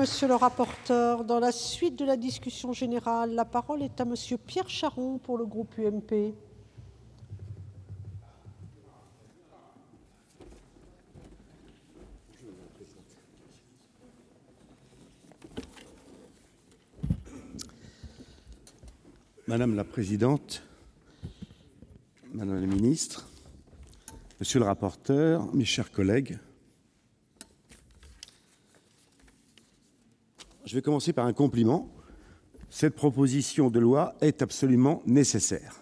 monsieur le rapporteur. Dans la suite de la discussion générale, la parole est à monsieur Pierre Charon pour le groupe UMP. Madame la présidente, madame la ministre, monsieur le rapporteur, mes chers collègues, je vais commencer par un compliment. Cette proposition de loi est absolument nécessaire.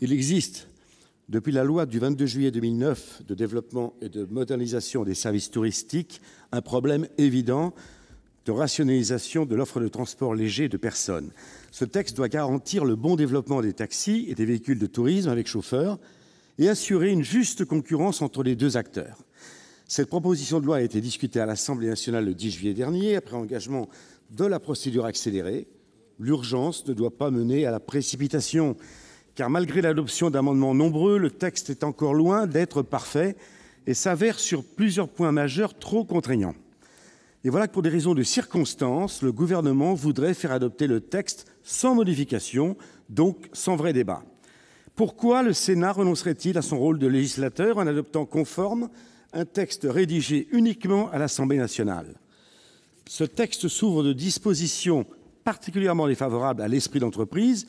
Il existe, depuis la loi du 22 juillet 2009 de développement et de modernisation des services touristiques, un problème évident de rationalisation de l'offre de transport léger de personnes. Ce texte doit garantir le bon développement des taxis et des véhicules de tourisme avec chauffeur et assurer une juste concurrence entre les deux acteurs. Cette proposition de loi a été discutée à l'Assemblée nationale le 10 juillet dernier, après engagement de la procédure accélérée. L'urgence ne doit pas mener à la précipitation, car, malgré l'adoption d'amendements nombreux, le texte est encore loin d'être parfait et s'avère, sur plusieurs points majeurs, trop contraignant. Et voilà que, pour des raisons de circonstance, le Gouvernement voudrait faire adopter le texte sans modification, donc sans vrai débat. Pourquoi le Sénat renoncerait-il à son rôle de législateur en adoptant conforme un texte rédigé uniquement à l'Assemblée nationale. Ce texte s'ouvre de dispositions particulièrement défavorables à l'esprit d'entreprise.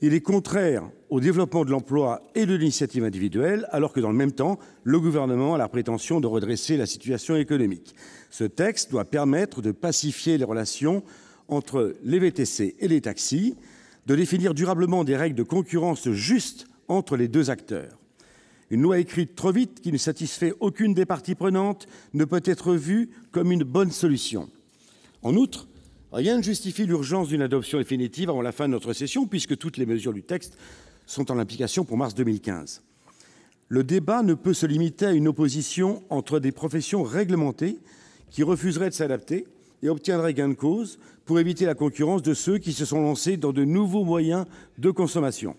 Il est contraire au développement de l'emploi et de l'initiative individuelle, alors que, dans le même temps, le Gouvernement a la prétention de redresser la situation économique. Ce texte doit permettre de pacifier les relations entre les VTC et les taxis, de définir durablement des règles de concurrence justes entre les deux acteurs. Une loi écrite trop vite, qui ne satisfait aucune des parties prenantes, ne peut être vue comme une bonne solution. En outre, rien ne justifie l'urgence d'une adoption définitive avant la fin de notre session, puisque toutes les mesures du texte sont en application pour mars 2015. Le débat ne peut se limiter à une opposition entre des professions réglementées qui refuseraient de s'adapter et obtiendraient gain de cause pour éviter la concurrence de ceux qui se sont lancés dans de nouveaux moyens de consommation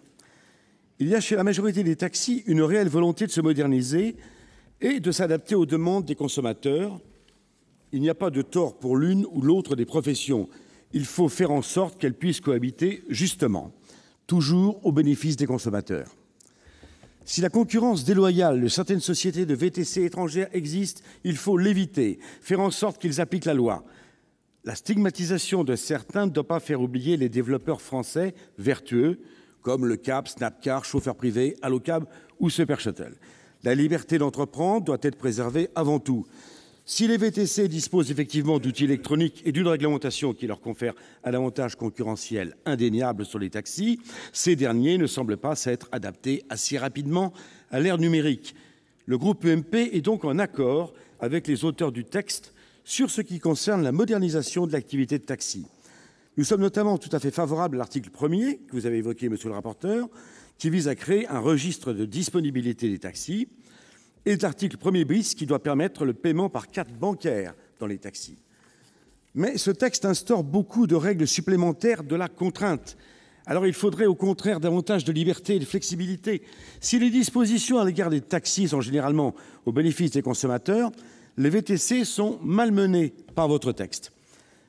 il y a chez la majorité des taxis une réelle volonté de se moderniser et de s'adapter aux demandes des consommateurs. Il n'y a pas de tort pour l'une ou l'autre des professions. Il faut faire en sorte qu'elles puissent cohabiter justement, toujours au bénéfice des consommateurs. Si la concurrence déloyale de certaines sociétés de VTC étrangères existe, il faut l'éviter, faire en sorte qu'ils appliquent la loi. La stigmatisation de certains ne doit pas faire oublier les développeurs français vertueux comme Le Cap, Snapcar, chauffeur privé, Allocab ou shuttle. La liberté d'entreprendre doit être préservée avant tout. Si les VTC disposent effectivement d'outils électroniques et d'une réglementation qui leur confère un avantage concurrentiel indéniable sur les taxis, ces derniers ne semblent pas s'être adaptés assez rapidement à l'ère numérique. Le groupe UMP e est donc en accord avec les auteurs du texte sur ce qui concerne la modernisation de l'activité de taxi. Nous sommes notamment tout à fait favorables à l'article 1, er que vous avez évoqué, monsieur le rapporteur, qui vise à créer un registre de disponibilité des taxis, et l'article 1 qui doit permettre le paiement par carte bancaire dans les taxis. Mais ce texte instaure beaucoup de règles supplémentaires de la contrainte. Alors il faudrait au contraire davantage de liberté et de flexibilité. Si les dispositions à l'égard des taxis sont généralement au bénéfice des consommateurs, les VTC sont malmenés par votre texte.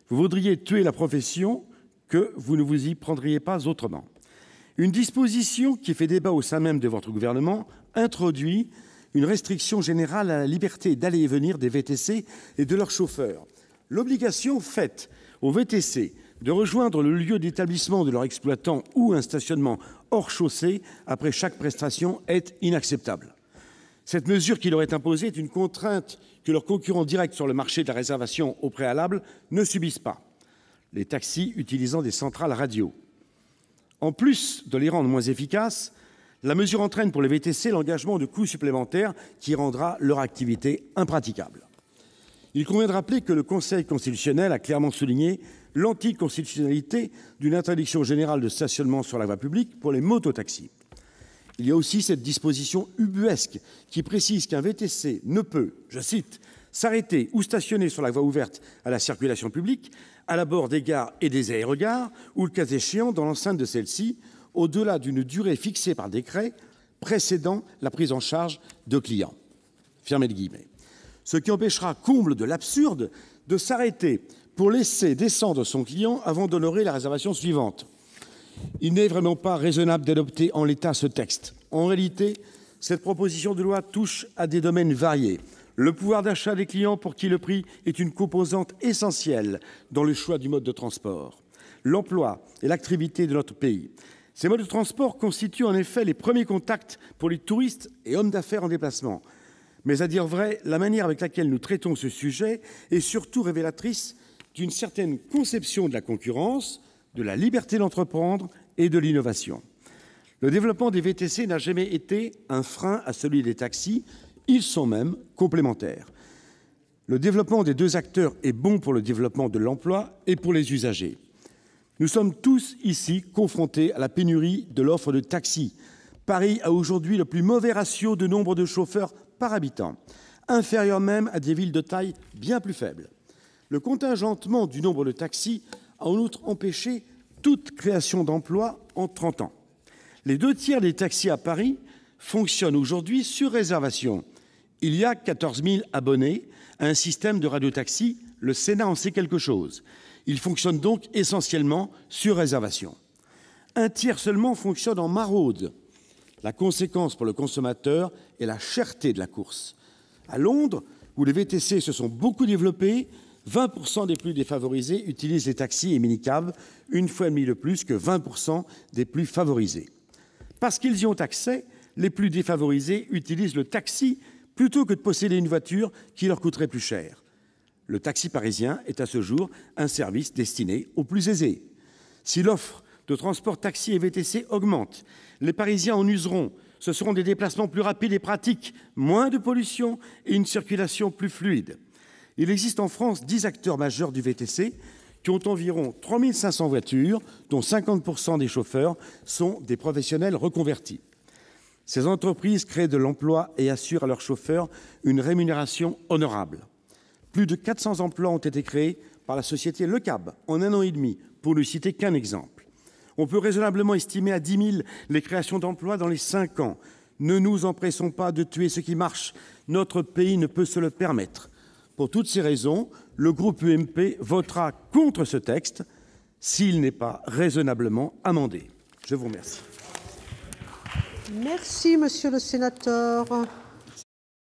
Vous voudriez tuer la profession que vous ne vous y prendriez pas autrement. Une disposition qui fait débat au sein même de votre gouvernement introduit une restriction générale à la liberté d'aller et venir des VTC et de leurs chauffeurs. L'obligation faite aux VTC de rejoindre le lieu d'établissement de leur exploitant ou un stationnement hors chaussée après chaque prestation est inacceptable. Cette mesure qui leur est imposée est une contrainte que leurs concurrents directs sur le marché de la réservation au préalable ne subissent pas les taxis utilisant des centrales radio. En plus de les rendre moins efficaces, la mesure entraîne pour les VTC l'engagement de coûts supplémentaires qui rendra leur activité impraticable. Il convient de rappeler que le Conseil constitutionnel a clairement souligné l'anticonstitutionnalité d'une interdiction générale de stationnement sur la voie publique pour les mototaxis. Il y a aussi cette disposition ubuesque qui précise qu'un VTC ne peut, je cite, s'arrêter ou stationner sur la voie ouverte à la circulation publique, à l'abord des gares et des aérogares, ou le cas échéant dans l'enceinte de celle ci au-delà d'une durée fixée par décret précédant la prise en charge de clients. le guillemets. Ce qui empêchera, comble de l'absurde, de s'arrêter pour laisser descendre son client avant d'honorer la réservation suivante il n'est vraiment pas raisonnable d'adopter en l'état ce texte. En réalité, cette proposition de loi touche à des domaines variés. Le pouvoir d'achat des clients pour qui le prix est une composante essentielle dans le choix du mode de transport. L'emploi et l'activité de notre pays. Ces modes de transport constituent en effet les premiers contacts pour les touristes et hommes d'affaires en déplacement. Mais à dire vrai, la manière avec laquelle nous traitons ce sujet est surtout révélatrice d'une certaine conception de la concurrence, de la liberté d'entreprendre et de l'innovation. Le développement des VTC n'a jamais été un frein à celui des taxis, ils sont même complémentaires. Le développement des deux acteurs est bon pour le développement de l'emploi et pour les usagers. Nous sommes tous ici confrontés à la pénurie de l'offre de taxis. Paris a aujourd'hui le plus mauvais ratio de nombre de chauffeurs par habitant, inférieur même à des villes de taille bien plus faible. Le contingentement du nombre de taxis a en outre empêché toute création d'emplois en 30 ans. Les deux tiers des taxis à Paris fonctionnent aujourd'hui sur réservation. Il y a 14 000 abonnés à un système de radiotaxi. Le Sénat en sait quelque chose. Il fonctionne donc essentiellement sur réservation. Un tiers seulement fonctionne en maraude. La conséquence pour le consommateur est la cherté de la course. À Londres, où les VTC se sont beaucoup développés, 20% des plus défavorisés utilisent les taxis et minicabs, une fois et demie de plus que 20% des plus favorisés. Parce qu'ils y ont accès, les plus défavorisés utilisent le taxi plutôt que de posséder une voiture qui leur coûterait plus cher. Le taxi parisien est à ce jour un service destiné aux plus aisés. Si l'offre de transport taxi et VTC augmente, les Parisiens en useront. Ce seront des déplacements plus rapides et pratiques, moins de pollution et une circulation plus fluide. Il existe en France 10 acteurs majeurs du VTC, qui ont environ 3500 voitures, dont 50 des chauffeurs sont des professionnels reconvertis. Ces entreprises créent de l'emploi et assurent à leurs chauffeurs une rémunération honorable. Plus de 400 emplois ont été créés par la société Le Cab en un an et demi, pour ne citer qu'un exemple. On peut raisonnablement estimer à 10 000 les créations d'emplois dans les 5 ans. Ne nous empressons pas de tuer ce qui marche. Notre pays ne peut se le permettre. Pour toutes ces raisons, le groupe UMP e votera contre ce texte s'il n'est pas raisonnablement amendé. Je vous remercie. Merci, monsieur le sénateur.